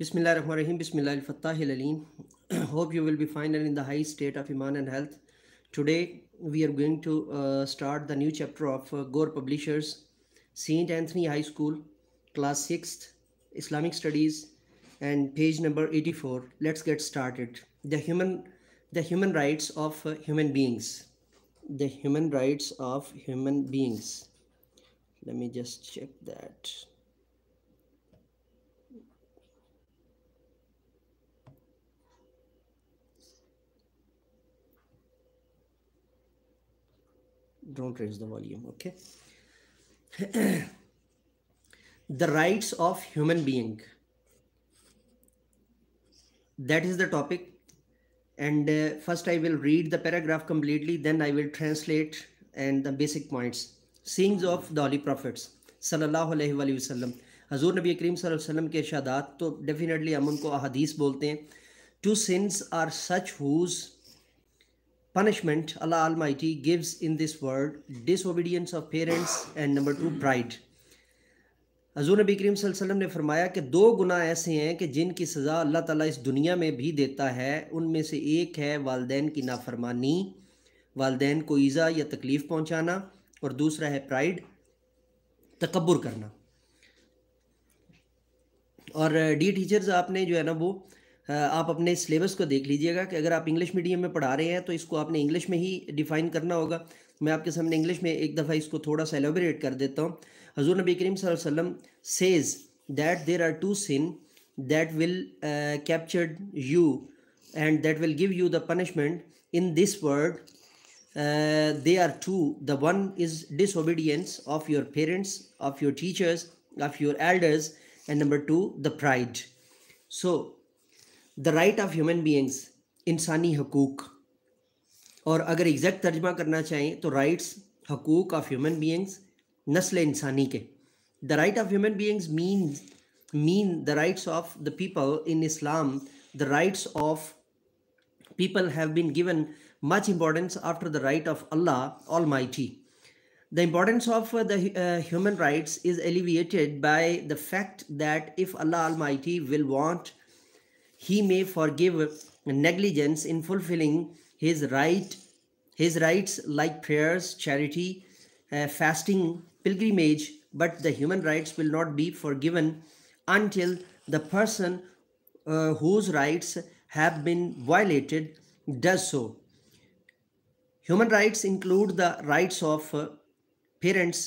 Bismillah ar-Rahman rahim Bismillah al-Fattah al-Alim. Hope you will be fine and in the high state of Iman and health. Today, we are going to uh, start the new chapter of uh, Gore Publishers, St. Anthony High School, Class 6th, Islamic Studies, and page number 84. Let's get started. The human, the human rights of uh, human beings. The human rights of human beings. Let me just check that. don't raise the volume okay the rights of human being that is the topic and uh, first i will read the paragraph completely then i will translate and the basic points sayings of the holy prophets सल्लल्लाहु अलैहि वसल्लम हजूर नबी करीम वसल्लम के इर्शादात तो definitely हम उनको अहदीस बोलते हैं two sins are such whose punishment Allah Almighty gives in this world disobedience of parents and number two pride. हजूर नबी करीम वसल्लम ने फरमाया कि दो गुनाह ऐसे हैं कि जिनकी सज़ा अल्लाह ताला इस दुनिया में भी देता है उनमें से एक है वालदेन की नाफरमानी वालदे को ईज़ा या तकलीफ़ पहुंचाना और दूसरा है प्राइड तकबर करना और डी टीचर्स आपने जो है ना वो आप अपने सिलेबस को देख लीजिएगा कि अगर आप इंग्लिश मीडियम में पढ़ा रहे हैं तो इसको आपने इंग्लिश में ही डिफ़ाइन करना होगा मैं आपके सामने इंग्लिश में एक दफ़ा इसको थोड़ा सा एलोबरेट कर देता हूँ हजूर नबी करीम वसल्लम says that there are two sin that will captured you and that will give you the punishment in this world they are two the one is disobedience of your parents of your teachers of your elders and number two the pride so the right of human beings insani hakuk or agar exact tarjuma karna to rights hakuk of human beings nasl insani ke the right of human beings means mean the rights of the people in islam the rights of people have been given much importance after the right of allah almighty the importance of uh, the uh, human rights is alleviated by the fact that if allah almighty will want he may forgive negligence in fulfilling his right his rights like prayers charity uh, fasting pilgrimage but the human rights will not be forgiven until the person uh, whose rights have been violated does so human rights include the rights of uh, parents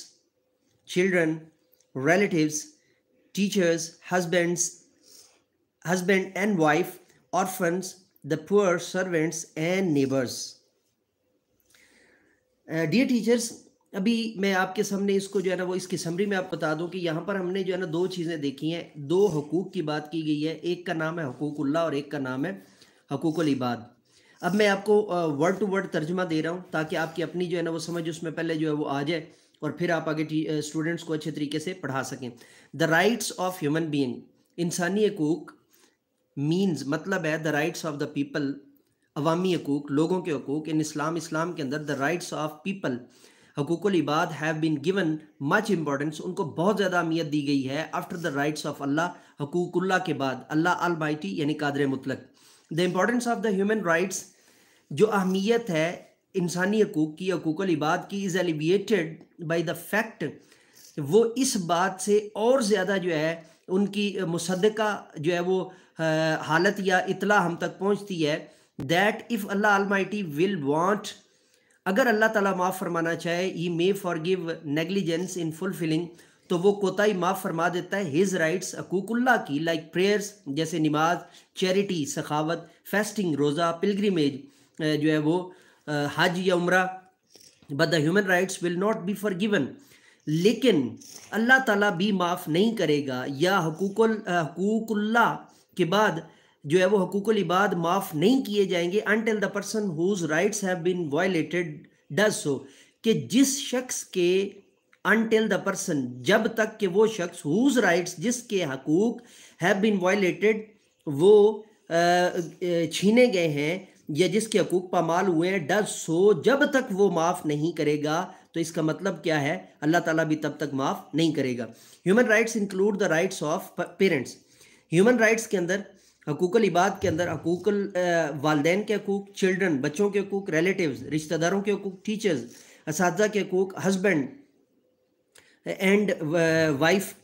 children relatives teachers husbands husband and wife, orphans, the poor, servants, and neighbors. Dear uh, teachers अभी मैं आपके सामने इसको जो है ना वो इसकी समरी में आप बता दूं कि यहाँ पर हमने जो है ना दो चीज़ें देखी हैं दो हकूक़ की बात की गई है एक का नाम है हकूकुल्ला और एक का नाम है हकूकुल इबाद अब मैं आपको वर्ड टू वर्ड तर्जमा दे रहा हूँ ताकि आपकी अपनी जो है ना वो समझ उसमें पहले जो है वो आ जाए और फिर आप आगे स्टूडेंट्स को अच्छे तरीके से पढ़ा सकें the rights of human being इंसानी हकूक़ मीन्स मतलब है the rights of the people अवामी हकूक लोगों के हकूक इन इस्लाम इस्लाम के अंदर द राइट्स ऑफ पीपल हकूक इबाद have been given much importance उनको बहुत ज़्यादा अहमियत दी गई है after the rights of Allah हकूकुल्ला के बाद अल्लाह अलबाइटी यानी कादर मुतलक the importance of the human rights जो अहमियत है इंसानी हकूक की हकूक इबाद की is elevated by the fact वो इस बात से और ज़्यादा जो है उनकी मुसदा जो है वो हालत या इतला हम तक पहुंचती है that if Allah Almighty will want अगर अल्लाह ताला माफ़ फरमाना चाहे he may forgive negligence in fulfilling तो वो कोताही माफ़ फरमा देता है हिज राइट्स अकूकुल्ला की लाइक प्रेयर्स जैसे नमाज चैरिटी सखावत फेस्टिंग रोज़ा पिलग्रीमेज जो है वो हज या उम्र but the human rights will not be forgiven लेकिन अल्लाह ताला भी माफ़ नहीं करेगा या हकूकुल हकूकुल्ला के बाद जो है वो हकूक इबाद माफ़ नहीं किए जाएंगे until the person whose rights have been violated does so कि जिस शख्स के अनटिल द पर्सन जब तक के वो शख्स हुज राइट्स जिसके हकूक हैव बीन वायलेटेड वो छीने गए हैं या जिसके हकूक पामाल हुए हैं डज सो जब तक वो माफ़ नहीं करेगा तो इसका मतलब क्या है अल्लाह ताला भी तब तक माफ़ नहीं करेगा human rights include the rights of parents human rights के अंदर हकूकल इबाद के अंदर हकूकल वालदेन के हकूक चिल्ड्रन बच्चों के हकूक रिलेटिव रिश्तेदारों के हकूक टीचर्स इस के हकूक हस्बैंड एंड वाइफ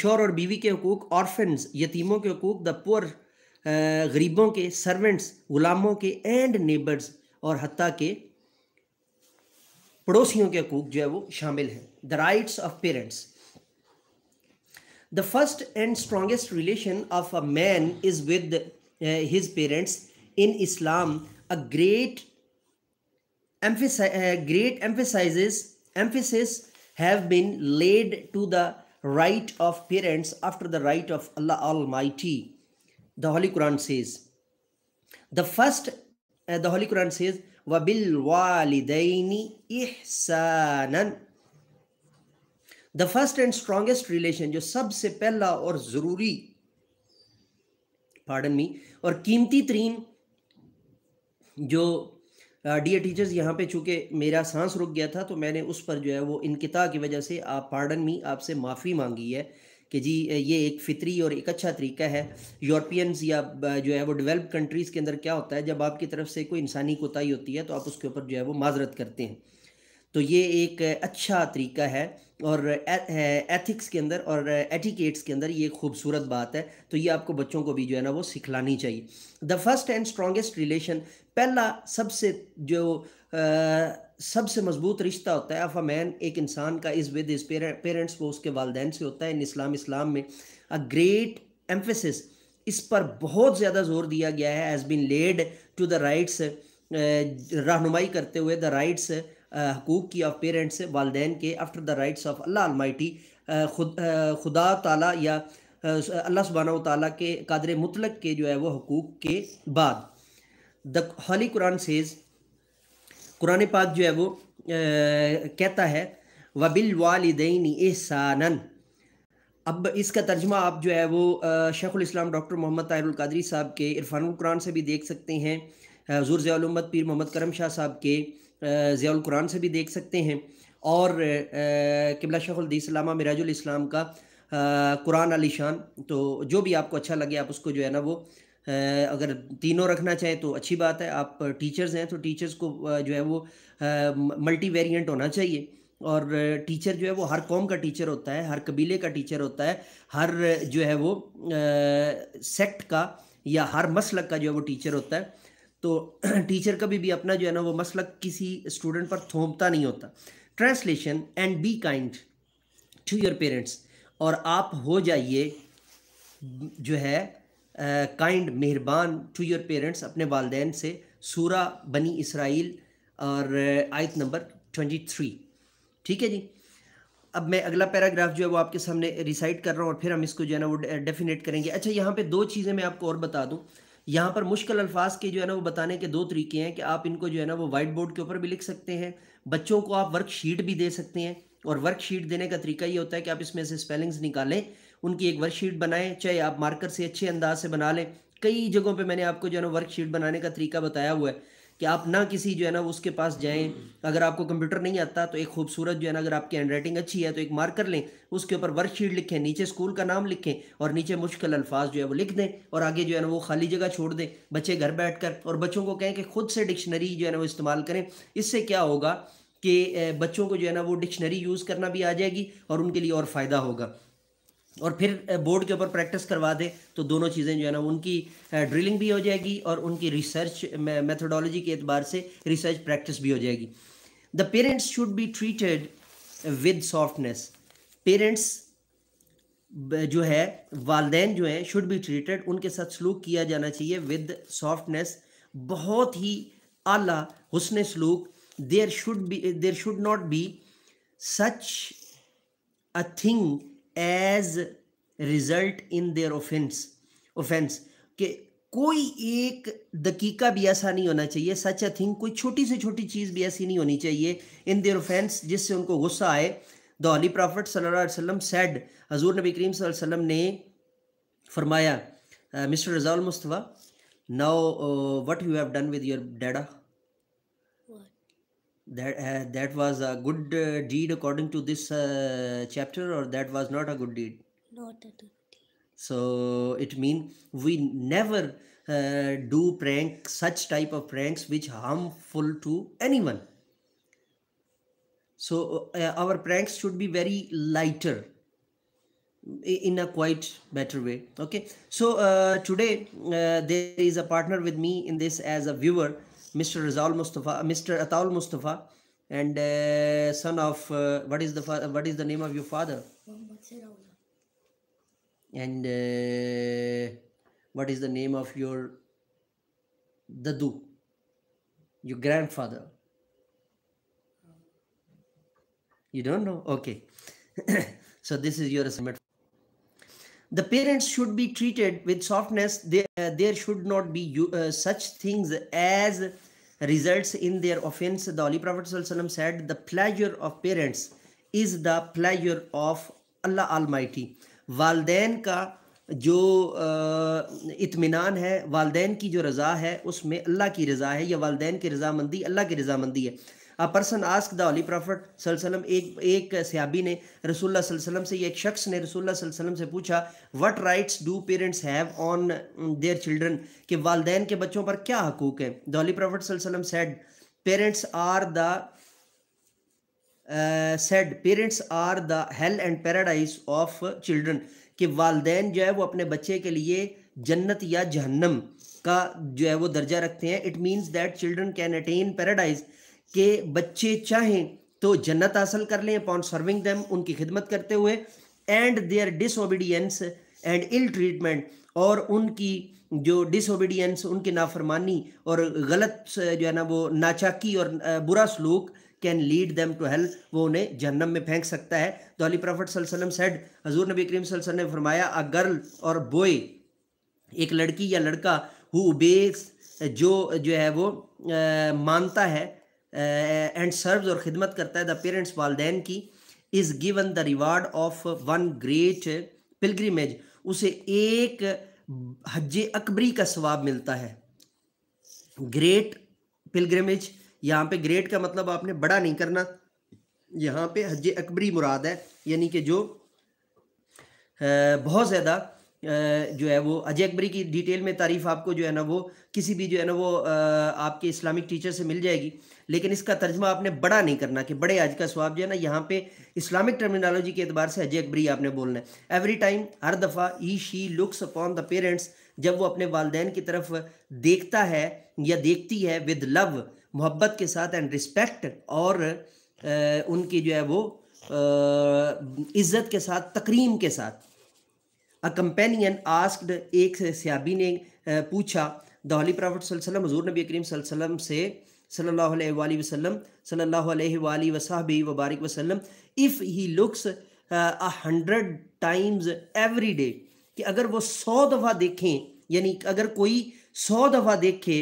शोर और बीवी के हकूक ऑर्फन यतीमों के हकूक द पुअर गरीबों के सर्वेंट्स गुलामों के एंड नेबर्स और हती के पड़ोसियों के हकूक जो है वो शामिल हैं the rights of parents the first and strongest relation of a man is with uh, his parents in islam a great emphasis uh, great emphasizes emphasis have been laid to the right of parents after the right of allah almighty the holy quran says the first uh, the holy quran says wabil walidaini ihsanan the first and strongest relation जो सबसे पहला और ज़रूरी pardon me और कीमती तरीन जो dear teachers यहाँ पे चूंकि मेरा सांस रुक गया था तो मैंने उस पर जो है वो इनकता की वजह से आप पार्डन मी आपसे माफ़ी मांगी है कि जी ये एक फितरी और एक अच्छा तरीका है यूरोपियंस या जो है वो डेवलप कंट्रीज़ के अंदर क्या होता है जब आपकी तरफ से कोई इंसानी कोताही होती है तो आप उसके ऊपर जो है वो माजरत करते हैं तो ये एक अच्छा तरीका है और एथिक्स के अंदर और एटिकेट्स के अंदर ये खूबसूरत बात है तो ये आपको बच्चों को भी जो है ना वो सिखलानी चाहिए the first and strongest relation पहला सबसे जो आ, सबसे मजबूत रिश्ता होता है ऑफ अ मैन एक इंसान का इज़ विद इस पेरेंट्स वो उसके वालदेन से होता है इन इस्लाम इस्लाम में अ ग्रेट एम्फेसिस इस पर बहुत ज़्यादा जोर दिया गया है has been laid to the rights रहनुमाई करते हुए द राइट्स हकूक़ की ऑफ पेरेंट्स वालदेन के after the rights of Allah Almighty खुद खुदा ताला या अल्लाह सुबाना ताली के कादर मुतलक के जो है वो हकूक़ के बाद द हॉली कुरान सेज़ कुरान पाक जो है वो आ, कहता है वबिल वालदेन एहसानन अब इसका तर्जमा आप जो है वो उम डॉक्टर मोहम्मद ताहिर साहब के इरफान कुरान से भी देख सकते हैं हजूर ज़ियालमत पीर मोहम्मद करम शाह साहब के ज़ियाल कुरान से भी देख सकते हैं और किबला शेखुलदीसलामा मिराजुल इस्लाम का कुरान आलिशान तो जो भी आपको अच्छा लगे आप उसको जो है ना वो अगर तीनों रखना चाहें तो अच्छी बात है आप टीचर्स हैं तो टीचर्स को जो है वो मल्टी वेरियंट होना चाहिए और टीचर जो है वो हर कौम का टीचर होता है हर कबीले का टीचर होता है हर जो है वो सेक्ट का या हर मसलक का जो है वो टीचर होता है तो टीचर कभी भी अपना जो है ना वो मसलक किसी स्टूडेंट पर थोपता नहीं होता translation and be kind to your parents और आप हो जाइए जो है काइंड मेहरबान टू योर पेरेंट्स अपने वालदेन से सूरा बनी इसराइल और आयत नंबर ट्वेंटी थ्री ठीक है जी अब मैं अगला पैराग्राफ जो है वो आपके सामने रिसाइट कर रहा हूँ और फिर हम इसको जो है ना वो डेफिनेट करेंगे अच्छा यहाँ पे दो चीज़ें मैं आपको और बता दूँ यहाँ पर मुश्किल अल्फाज के जो है ना वो बताने के दो तरीके हैं कि आप इनको जो है ना वो वाइट बोर्ड के ऊपर भी लिख सकते हैं बच्चों को आप वर्कशीट भी दे सकते हैं और वर्कशीट देने का तरीका ये होता है कि आप इसमें से स्पेलिंग्स निकालें उनकी एक वर्कशीट बनाएं चाहे आप मार्कर से अच्छे अंदाज से बना लें कई जगहों पे मैंने आपको जो है ना वर्कशीट बनाने का तरीका बताया हुआ है कि आप ना किसी जो है ना उसके पास जाएं अगर आपको कंप्यूटर नहीं आता तो एक खूबसूरत जो है ना अगर आपकी हैंड राइटिंग अच्छी है तो एक मार्कर लें उसके ऊपर वर्कशीट लिखें नीचे स्कूल का नाम लिखें और नीचे मुश्किल अल्फाज जो है वो लिख दें और आगे जो है ना वो खाली जगह छोड़ दें बच्चे घर बैठ कर और बच्चों को कहें कि खुद से डिक्शनरी जो है ना वो इस्तेमाल करें इससे क्या होगा कि बच्चों को जो है ना वो डिक्शनरी यूज़ करना भी आ जाएगी और उनके लिए और फ़ायदा होगा और फिर बोर्ड के ऊपर प्रैक्टिस करवा दे तो दोनों चीज़ें जो है ना उनकी ड्रिलिंग भी हो जाएगी और उनकी रिसर्च मेथोडोलॉजी के एतबार से रिसर्च प्रैक्टिस भी हो जाएगी the parents should be treated with softness parents जो है वालदेन जो हैं शुड बी ट्रीटेड उनके साथ सलूक किया जाना चाहिए विद सॉफ्टनेस बहुत ही आला हुसन सलूक there should be there should not be such a thing as result in their offence offence के कोई एक दकीका भी ऐसा नहीं होना चाहिए सच अ थिंग कोई छोटी से छोटी चीज़ भी ऐसी नहीं होनी चाहिए इन देयर ऑफेंस जिससे उनको गुस्सा आए द होली प्रॉफिट सल्लल्लाहु अलैहि वसल्लम सेड हजूर नबी करीम वसल्लम ने फरमाया mister Razaul Mustafa now what you have done with your dada that uh, that was a good uh, deed according to this uh, chapter or that was not a good deed not a good deed so it mean we never uh, do prank such type of pranks which harmful to anyone so uh, our pranks should be very lighter in a quite better way okay so uh, today there is a partner with me in this as a viewer Mr. Rizal Mustafa, Mr. Atal Mustafa, and uh, son of uh, what is the what is the name of your father? And uh, what is the name of your dadu, your grandfather? You don't know? Okay. so this is your assignment. the parents should be treated with softness there, uh, there should not be uh, such things as results in their offense the holy prophet ﷺ said the pleasure of parents is the pleasure of allah almighty वालदेन का जो इतमान है वालदेन की जो रज़ा है उसमें अल्लाह की रज़ा है या वालदेन की रजामंदी अल्लाह की रजामंदी है a person ask the holy prophet सल्लम एक एक सयाबी ने रसूल सल्लम से एक शख्स ने रसूल सल्लम से पूछा what rights do parents have on their children के वालदेन के बच्चों पर क्या हकूक़ है द अली प्रॉफिट सल्लम said parents are the said parents are the hell and paradise of children कि वालदेन जो है वो अपने बच्चे के लिए जन्नत या जहन्नम का जो है वो दर्जा रखते हैं it means that children can attain paradise कि बच्चे चाहें तो जन्नत हासिल कर लें अपॉन सर्विंग दैम उनकी खिदमत करते हुए and their disobedience and ill treatment और उनकी जो डिसोबीडियंस उनकी नाफरमानी और गलत जो है ना वो नाचाकी और बुरा सलूक can lead them to hell वो उन्हें जहन्नम में फेंक सकता है तो अली प्रॉफिट वसल्लम सेड हजूर नबी करीम ने फरमाया अ गर्ल और बॉय एक लड़की या लड़का हु बेस जो जो है वो आ, मानता है एंड सर्व और ख़िदमत करता है द पेरेंट्स वालदेन की is given the reward of one great pilgrimage उसे एक हज अकबरी का स्वाब मिलता है ग्रेट पिलग्रमेज यहाँ पे ग्रेट का मतलब आपने बड़ा नहीं करना यहाँ पे हज अकबरी मुराद है यानी कि जो बहुत ज़्यादा जो है वो अजय अकबरी की डिटेल में तारीफ़ आपको जो है ना वो किसी भी जो है ना वो आपके इस्लामिक टीचर से मिल जाएगी लेकिन इसका तर्जमा आपने बड़ा नहीं करना कि बड़े आज का स्वाब जो है ना यहाँ पे इस्लामिक टर्मिनोलॉजी के अतबार से अजय अकबरी आपने बोलना है एवरी टाइम हर दफ़ा he she looks upon the parents जब वो अपने वालदेन की तरफ देखता है या देखती है विद लव मोहब्बत के साथ एंड रिस्पेक्ट और उनकी जो है वो इज़्ज़त के साथ तकरीम के साथ अ कंपेनियन आस्कड एक सियाबी ने पूछा दोहली प्रॉफिट हजूर नबी करीम वसल्लम से सल्ला वसलम सल्ला वसाबी वबारक वसलम if he looks a hundred times every day कि अगर वो सौ दफ़ा देखें यानी अगर कोई सौ दफ़ा देखे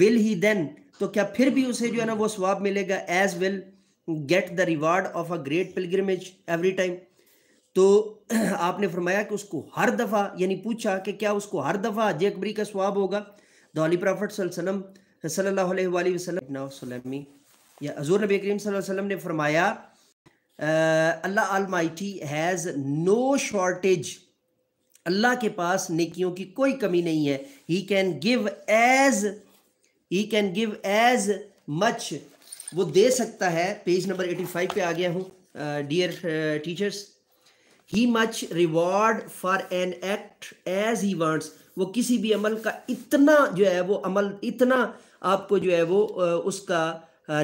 विल ही देन तो क्या फिर भी उसे जो है ना वो स्वाब मिलेगा as will get the reward of a great pilgrimage every time तो आपने फरमाया कि उसको हर दफ़ा यानी पूछा कि क्या उसको हर दफ़ा हज अकबरी का स्वाब होगा दौली प्रॉफट वसलम सल्लल्लाहु या हजूर नबी करीम वसल्लम ने फरमाया अल्लाह हैज़ नो शॉर्टेज अल्लाह के पास नेकियों की कोई कमी नहीं है he can give as he can give as much वो दे सकता है पेज नंबर 85 पे आ गया हूँ dear teachers he much reward for an act as he wants वो किसी भी अमल का इतना जो है वो अमल इतना आपको जो है वो उसका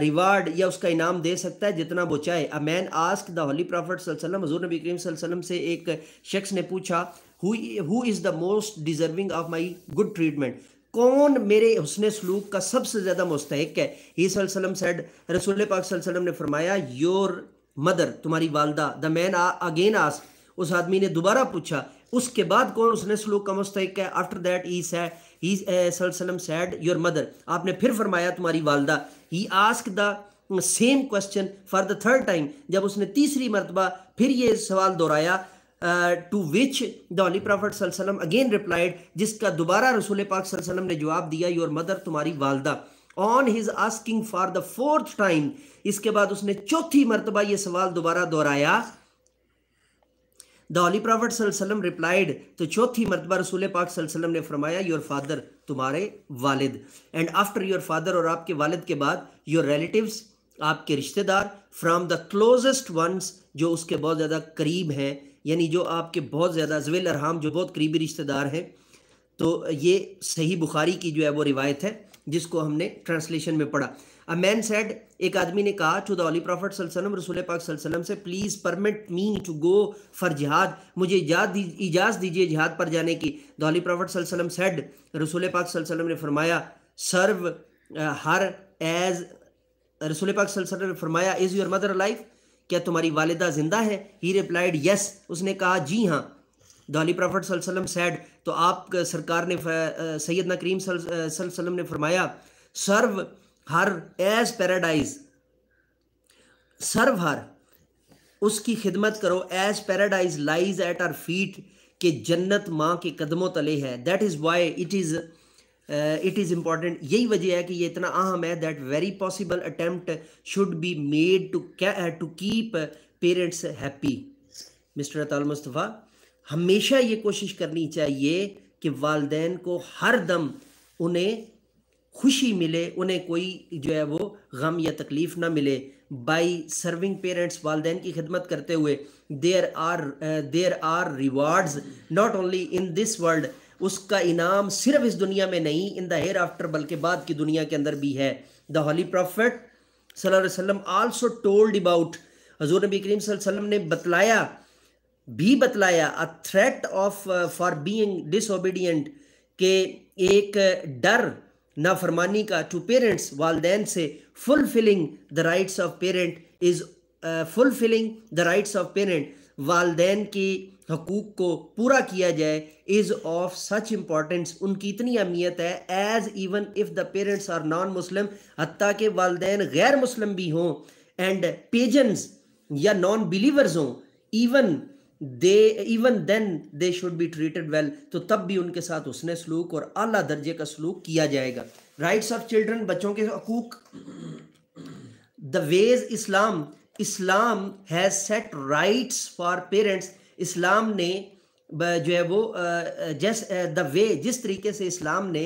रिवार्ड या उसका इनाम दे सकता है जितना वो चाहे a man ask the holy prophet हजूर नबी करीम वसल्लम से एक शख्स ने पूछा who is the most deserving of my good treatment कौन मेरे हसन सलूक का सबसे ज़्यादा मुस्तक है सल्लम सेड रसूल पाक ने फरमाया योर मदर तुम्हारी वालदा द मैन अगेन आस्क उस आदमी ने दोबारा पूछा उसके बाद कौन उसने स्लो का मुस्तक है after that he said he सलम सैड योर मदर आपने फिर फरमाया तुम्हारी वालदा he ask the same question for the third time जब उसने तीसरी मरतबा फिर ये सवाल दोहराया to which the holy prophet वसल्लम अगेन रिप्लाइड जिसका दोबारा रसूल पाक वसल्लम ने जवाब दिया योर मदर तुम्हारी वालदा on his asking for the fourth time इसके बाद उसने चौथी मरतबा ये सवाल दोबारा दोहराया दौली प्रॉफिट सल्लम रिप्लाइड तो चौथी मरतबा रसूल पाक सल्लम ने फरमाया योर फादर तुम्हारे वालिद एंड आफ्टर योर फादर और आपके वालिद के बाद योर रिलेटिव्स आपके रिश्तेदार फ्राम द क्लोजेस्ट वंस जो उसके बहुत ज़्यादा करीब हैं यानी जो आपके बहुत ज़्यादा जवेल अरहम जो बहुत करीबी रिश्तेदार हैं तो ये सही बुखारी की जो है वो रिवायत है जिसको हमने ट्रांसलेशन में पढ़ा अ मैन सेड एक आदमी ने कहा टू द अली प्रॉफिट सल्लम रसूल पाक सल्लम से please permit me to go for jihad मुझे इजाज़ दीजिए जिहाद पर जाने की द अली प्रॉफिट सल्लम सेड रसूल पाक सल्लम ने फरमाया सर्व हर एज रसूल पाक सल्लम ने फरमाया इज़ योर मदर लाइफ क्या तुम्हारी वालदा जिंदा है ही रिप्लाइड यस उसने कहा जी हाँ दौली प्रॉफिट सल्लम सैड तो आप uh, सरकार ने सैदना करीम सल्लम ने फरमाया सर्व हर एज पैराडाइज सर्व हर उसकी खिदमत करो as paradise lies at our feet के जन्नत माँ के कदमों तले है that is why it is it is important यही वजह है कि ये इतना अहम है that very possible attempt should be made to to keep parents happy mister Atal Mustafa हमेशा ये कोशिश करनी चाहिए कि वालदेन को हर दम उन्हें खुशी मिले उन्हें कोई जो है वो गम या तकलीफ़ ना मिले बाई सर्विंग पेरेंट्स वालदेन की खिदमत करते हुए there are there are rewards not only in this world उसका इनाम सिर्फ इस दुनिया में नहीं इन द हेयर आफ्टर बल्कि बाद की दुनिया के अंदर भी है द हॉली प्रॉफिट सल्लम आल्सो टोल्ड अबाउट हजूर नबी करीम सल्लम ने बतलाया भी बतलाया a threat of for being disobedient के एक डर नाफरमानी का टू पेरेंट्स वालदेन से fulfilling the rights of parent is fulfilling the rights of parent वालदेन की हकूक़ को पूरा किया जाए इज़ ऑफ सच इम्पॉर्टेंस उनकी इतनी अहमियत है as even if the parents are non Muslim हती के वालदे गैर मुस्लिम भी हों एंड पेजेंस या नॉन बिलीवर्स हों even they even then they should be treated well तो तब भी उनके साथ उसने सलूक और अला दर्जे का सलूक किया जाएगा राइट्स ऑफ चिल्ड्रन बच्चों के हकूक the ways Islam Islam has set rights for parents इस्लाम ने जो है वो जस द वे जिस तरीके से इस्लाम ने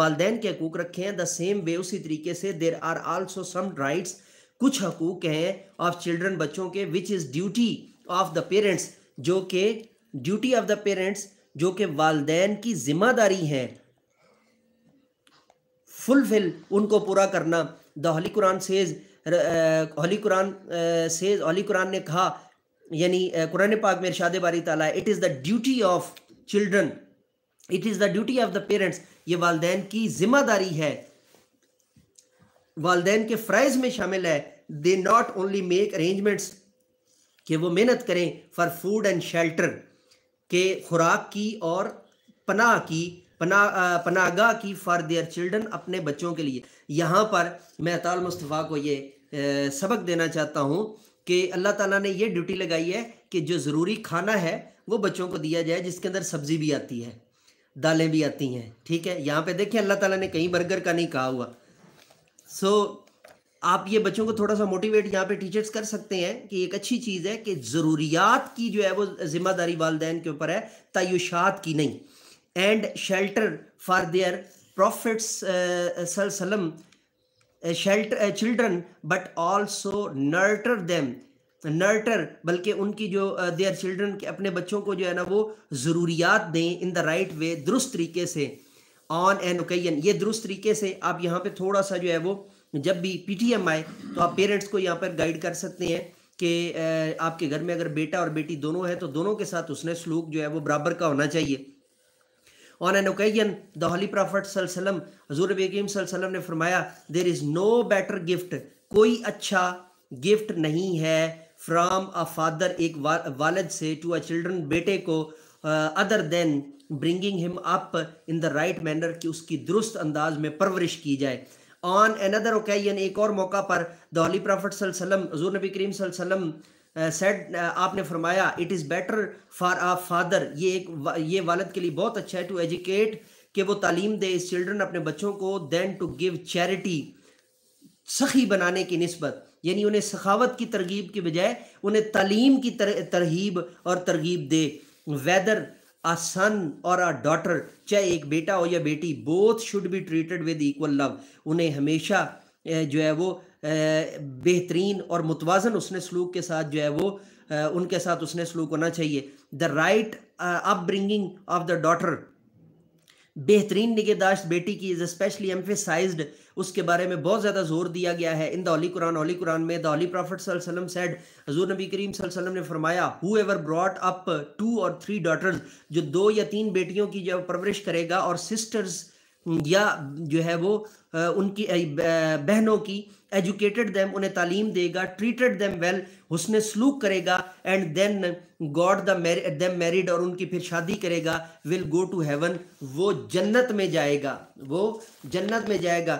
वालदेन के हकूक रखे हैं द सेम वे उसी तरीके से there are also some rights कुछ हकूक हैं ऑफ चिल्ड्रन बच्चों के which is duty of the parents जो कि ड्यूटी ऑफ द पेरेंट्स जो कि वालदेन की जिम्मेदारी है फुलफिल उनको पूरा करना the holy Quran says Holi Quran says Holi कुरान ने कहा यानी कुरान पाक में इरशाद बारी ताला it is the duty of children it is the duty of the parents ये वालदेन की जिम्मेदारी है वालदेन के फ़्राइज में शामिल है they not only make arrangements कि वो मेहनत करें फॉर फूड एंड शेल्टर के खुराक की और पनाह की पना पनागा की फॉर देयर चिल्ड्रन अपने बच्चों के लिए यहाँ पर मैं अताल मुस्तफ़ा को ये ए, सबक देना चाहता हूँ कि अल्लाह ताला ने ये ड्यूटी लगाई है कि जो ज़रूरी खाना है वो बच्चों को दिया जाए जिसके अंदर सब्ज़ी भी आती है दालें भी आती हैं ठीक है यहाँ पे देखिए अल्लाह ताला ने कहीं बर्गर का नहीं कहा हुआ सो so, आप ये बच्चों को थोड़ा सा मोटिवेट यहाँ पे टीचर्स कर सकते हैं कि एक अच्छी चीज़ है कि ज़रूरियात की जो है वो जिम्मेदारी वालदेन के ऊपर है तयुशात की नहीं and shelter for their profits shelter children but also nurture them nurture बल्कि उनकी जो देयर uh, चिल्ड्रन के अपने बच्चों को जो है ना वो ज़रूरियात दें इन द राइट वे दुरुस्त तरीके से ऑन एन ओकेजन ये दुरुस्त तरीके से आप यहाँ पे थोड़ा सा जो है वो जब भी पीटीएम आए तो आप पेरेंट्स को यहाँ पर गाइड कर सकते हैं कि आपके घर में अगर बेटा और बेटी दोनों है तो दोनों के साथ उसने सलूक जो है वो बराबर का होना चाहिए on an occasion the holy prophet हजूर वसल्लम ने फरमाया there is no better gift कोई अच्छा गिफ्ट नहीं है फ्राम अ फादर एक वाल वालद से टू अ चिल्ड्रन बेटे को other than bringing him up in the right manner कि उसकी दुरुस्त अंदाज में परवरिश की जाए ऑन अनदर ओकेजन एक और मौका पर दौली प्रॉफिट हजूर नबी करीम वसल्लम सेड आपने फरमाया it is better for a father ये एक ये वालद के लिए बहुत अच्छा है टू एजुकेट कि वो तालीम दे इस चिल्ड्रन अपने बच्चों को देन टू गिव चैरिटी सखी बनाने की नस्बत यानी उन्हें सखावत की तरगीब की बजाय उन्हें तालीम की तरहीब और तरगीब दे वेदर अ सन और अ डॉटर चाहे एक बेटा हो या बेटी both should be treated with equal love उन्हें हमेशा जो है वो बेहतरीन और मुतवाजन उसने सलूक के साथ जो है वो उनके साथ उसने सलूक होना चाहिए the right upbringing of the daughter बेहतरीन निगहदाश्त बेटी की इज स्पेशली एम्फेसाइज्ड उसके बारे में बहुत ज़्यादा जोर दिया गया है in the holy Quran holy Quran में the holy prophet said said हजूर नबी करीम सल्लम ने फरमाया whoever brought up two और थ्री डॉटर्स जो दो या तीन बेटियों की जो परवरिश करेगा और सिस्टर्स या जो है वो उनकी बहनों की एजुकेटेड दैम उन्हें तालीम देगा ट्रीटेड दैम वेल हुसन सलूक करेगा and then got the them married और उनकी फिर शादी करेगा विल गो टू हेवन वो जन्नत में जाएगा वो जन्नत में जाएगा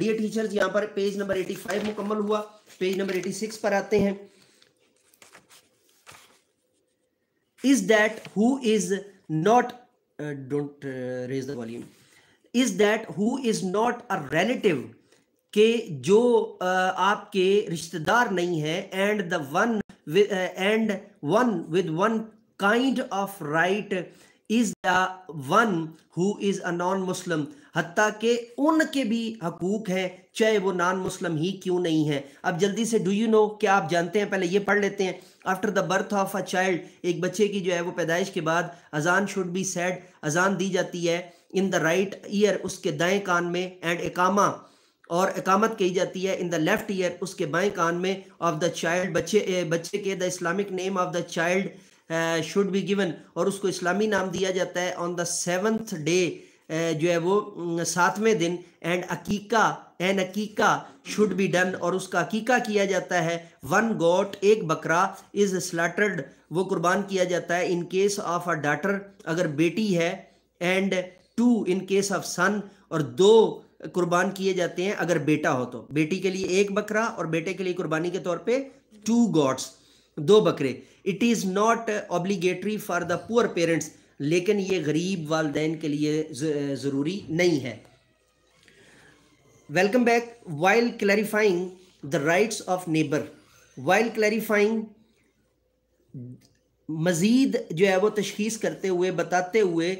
डी टीचर्स यहाँ पर पेज नंबर एटी फाइव मुकम्मल हुआ पेज नंबर एटी सिक्स पर आते हैं is that who is not don't raise the volume is that who is not a relative कि जो आपके रिश्तेदार नहीं है and the one and one with one kind of right is the one who is a non Muslim हती के उनके भी हकूक हैं चाहे वो नॉन मुस्लिम ही क्यों नहीं है अब जल्दी से डू यू नो क्या आप जानते हैं पहले ये पढ़ लेते हैं after the birth of a child एक बच्चे की जो है वो पैदाइश के बाद अजान शुड बी सैड अजान दी जाती है इन द राइट ईयर उसके दाएं कान में एंड एकामा और इकामत कही जाती है इन द लेफ्ट ईयर उसके बाएं कान में ऑफ द चाइल्ड बच्चे बच्चे के the Islamic name of the child should be given और उसको इस्लामी नाम दिया जाता है ऑन द सेवंथ डे जो है वो सातवें दिन and aqiqa an aqiqa should be done और उसका अकीका किया जाता है वन गोट एक बकरा इज स्लाटर्ड वो कुर्बान किया जाता है in case of a daughter अगर बेटी है and two in case of son और दो कुर्बान किए जाते हैं अगर बेटा हो तो बेटी के लिए एक बकरा और बेटे के लिए कुर्बानी के तौर पे टू गॉड्स दो बकरे it is not obligatory for the poor parents लेकिन ये गरीब वालदेन के लिए ज़रूरी नहीं है welcome back while clarifying the rights of neighbour while clarifying मज़ीद जो है वो तशखीस करते हुए बताते हुए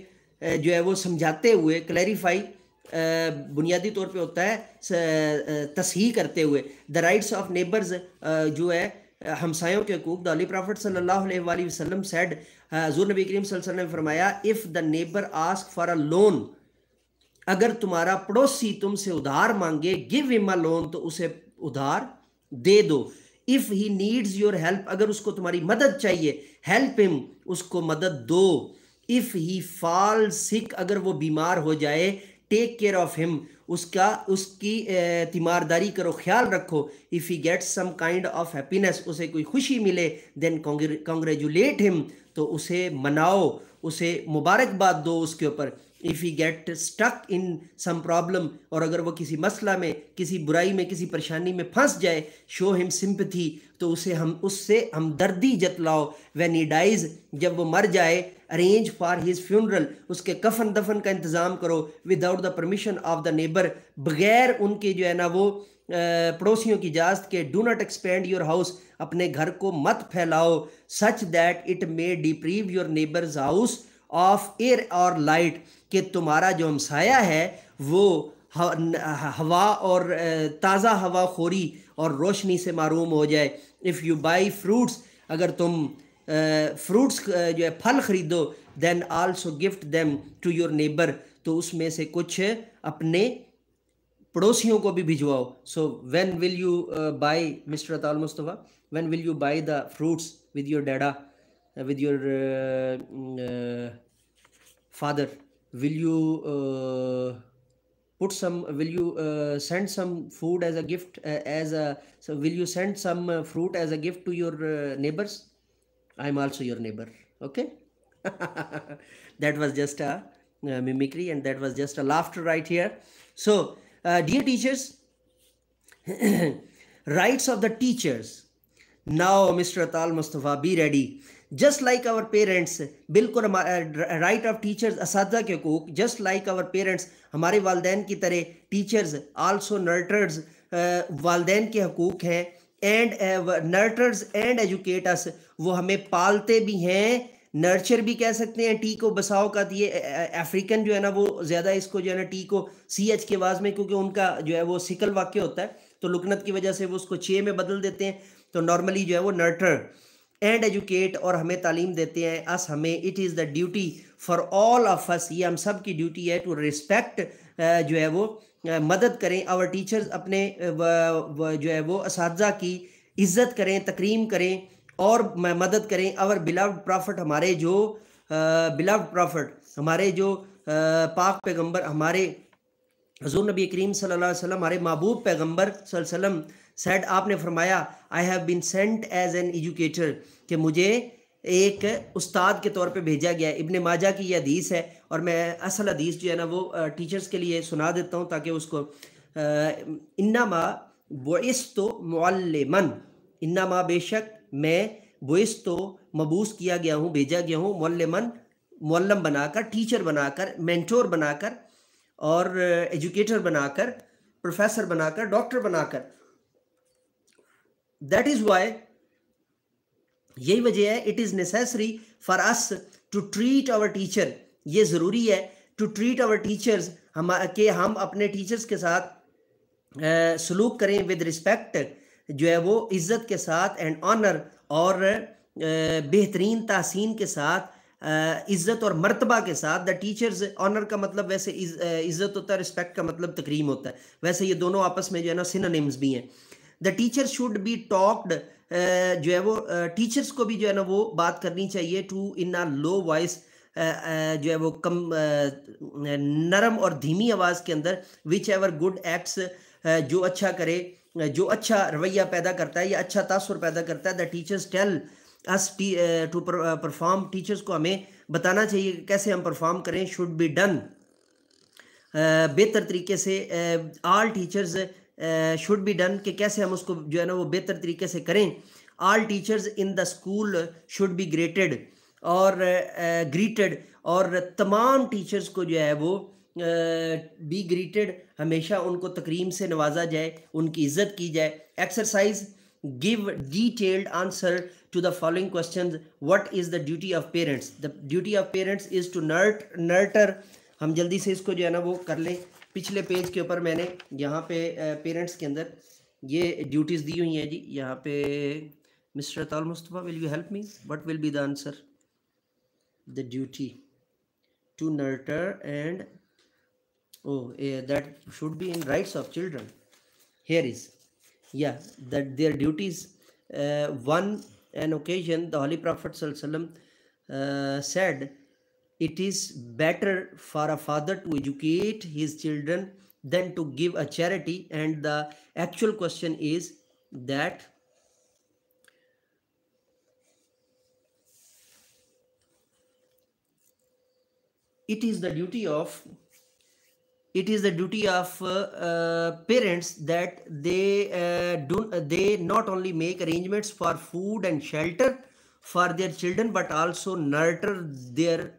जो है वो समझाते हुए क्लैरिफाई बुनियादी तौर पे होता है तसही करते हुए द राइट्स ऑफ नेबर्स जो है हमसायों के हकूक द प्रॉफिट सल्लल्लाहु वसल्लम सेड हजूर नबी करीम वसल्लम ने फरमाया if the neighbour ask for a loan अगर तुम्हारा पड़ोसी तुमसे उधार मांगे गिव इम अ लोन तो उसे उधार दे दो if he needs your help अगर उसको तुम्हारी मदद चाहिए हेल्प हिम उसको मदद दो इफ़ ही फॉल सिक अगर वो बीमार हो जाए टेक केयर ऑफ हिम उसका उसकी तीमारदारी करो ख्याल रखो if he gets some kind of happiness उसे कोई खुशी मिले देन कॉन्ग्रेजुलेट हिम तो उसे मनाओ उसे मुबारकबाद दो उसके ऊपर if you get stuck in some problem और अगर वो किसी मसला में किसी बुराई में किसी परेशानी में फंस जाए शो हिम सिंपथी तो उसे हम उससे हम दर्दी जतलाओ वैन ई डाइज जब वो मर जाए अरेंज फॉर हिज फ्यूनरल उसके कफन दफन का इंतज़ाम करो without the permission of the neighbour बगैर उनके जो है ना वो पड़ोसियों की इजाज़त के do not expand your house अपने घर को मत फैलाओ such that it may deprive your neighbours house of air और लाइट कि तुम्हारा जो हमसाया है वो हवा और ताज़ा हवा खोरी और रोशनी से मरूम हो जाए इफ़ यू बाई फ्रूट्स अगर तुम फ्रूट्स जो है फल ख़रीदो then also gift them to your neighbour तो उसमें से कुछ अपने पड़ोसियों को भी भिजवाओ so when will you buy mister Atal Mustafa when will you buy the fruits with your dada with your father will you uh, put some will you uh, send some food as a gift uh, as a so will you send some uh, fruit as a gift to your uh, neighbors i'm also your neighbor okay that was just a uh, mimicry and that was just a laughter right here so dear teachers rights of the teachers now mr atal mustafa be ready just like our parents बिल्कुल right of teachers इस के हकूक just like our parents हमारे वालदेन की तरह teachers also नर्टर्स वालदेन के हकूक हैं एंड नर्टर्स एंड एजुकेटर्स वो हमें पालते भी हैं नर्चर भी कह सकते हैं टी को बसाओ का दिए अफ्रीकन जो है ना वो ज़्यादा इसको जो है ना टी को सी एच के आवाज़ में क्योंकि उनका जो है वो सिकल वाक्य होता है तो लुकनत की वजह से वो उसको छे में बदल देते हैं तो नॉर्मली जो है वो नर्टर एंड एजुकेट और हमें तालीम देते हैं अस हमें it is the duty for all of us ये हम सब की ड्यूटी है टू रिस्पेक्ट जो है वो मदद करें आवर टीचर्स अपने जो है वो इस की इज़्ज़त करें तकरीम करें और मदद करें आवर बिलव्ड प्रॉफिट हमारे जो बिलव्ड प्रॉफिट हमारे जो पाक पैगंबर हमारे हजूर नबी करीम सल्लल्लाहु अलैहि वसल्लम हमारे महबूब पैगम्बर वसल्लम सेड आपने फरमाया I have been sent as an educator कि मुझे एक उस्ताद के तौर पे भेजा गया है इबन माजा की यह हदीस है और मैं असल हदीस जो है ना वो टीचर्स के लिए सुना देता हूँ ताकि उसको इन्ना मा बोइस तो इन्ना मा बेशक मैं बोइस तो मबूस किया गया हूँ भेजा गया हूँ मौलमन मौलम बनाकर टीचर बनाकर मैंटोर बनाकर और एजुकेटर बनाकर प्रोफेसर बनाकर डॉक्टर बनाकर दैट इज़ वाई यही वजह है it is necessary for us to treat our teacher ये ज़रूरी है टू ट्रीट आवर टीचर्स हम के हम अपने टीचर्स के साथ सलूक करें विद रिस्पेक्ट जो है वो इज़्ज़त के साथ एंड ऑनर और बेहतरीन तहसीन के साथ इज़्ज़त और मरतबा के साथ द टीचर्स ऑनर का मतलब वैसे इज़्ज़त होता है रिस्पेक्ट का मतलब तकरीम होता है वैसे ये दोनों आपस में जो है ना सिनोनिम्स भी हैं the teacher should be talked जो है वो टीचर्स को भी जो है ना वो बात करनी चाहिए to in uh low voice जो है वो कम नरम और धीमी आवाज़ के अंदर विच एवर गुड एक्ट्स जो अच्छा करे जो अच्छा रवैया पैदा करता है या अच्छा तासुर पैदा करता है the teachers tell us to perform teachers को हमें बताना चाहिए कैसे हम परफॉर्म करें शुड बी डन बेहतर तरीके से all teachers should be done कि कैसे हम उसको जो है ना वो बेहतर तरीके से करें all teachers in the school should be greeted और ग्रीटेड और तमाम टीचर्स को जो है वो बी ग्रीटेड हमेशा उनको तकरीम से नवाजा जाए उनकी इज्जत की जाए exercise give detailed answer to the following questions what is the duty of parents the duty of parents is to नर्ट nurture हम जल्दी से इसको जो है ना वो कर लें पिछले पेज के ऊपर मैंने यहाँ पे पेरेंट्स के अंदर ये ड्यूटीज़ दी हुई हैं जी यहाँ पे mister Tal Mustafa will you help me what will be the answer the duty to nurture and oh that should be in rights of children here is या that their duties on an occasion occasion the holy uh, it is better for a father to educate his children than to give a charity and the actual question is that it is the duty of it is the duty of uh, uh, parents that they uh, do uh, they not only make arrangements for food and shelter for their children but also nurture their